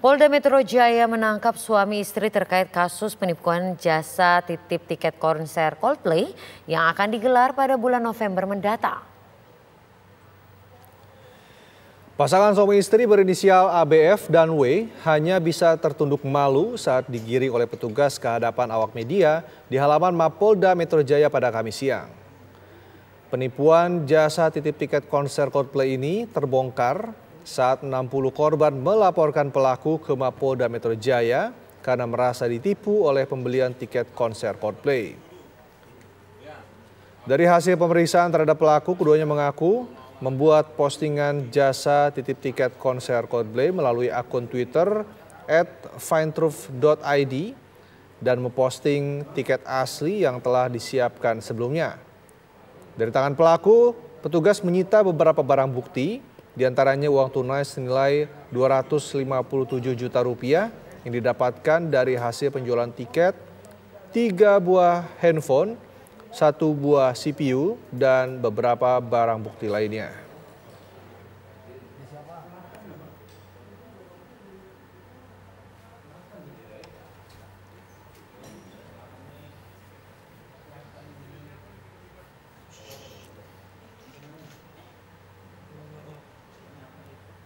Polda Metro Jaya menangkap suami istri terkait kasus penipuan jasa titip tiket konser Coldplay yang akan digelar pada bulan November mendatang. Pasangan suami istri berinisial ABF dan W hanya bisa tertunduk malu saat digiring oleh petugas ke hadapan awak media di halaman Mapolda Metro Jaya pada Kamis siang. Penipuan jasa titip tiket konser Coldplay ini terbongkar saat 60 korban melaporkan pelaku ke Mapolda Metro Jaya karena merasa ditipu oleh pembelian tiket konser Coldplay. Dari hasil pemeriksaan terhadap pelaku, keduanya mengaku membuat postingan jasa titip tiket konser Coldplay melalui akun Twitter at findtruth.id dan memposting tiket asli yang telah disiapkan sebelumnya. Dari tangan pelaku, petugas menyita beberapa barang bukti, di antaranya uang tunai senilai 257 juta rupiah yang didapatkan dari hasil penjualan tiket, tiga buah handphone, satu buah CPU, dan beberapa barang bukti lainnya.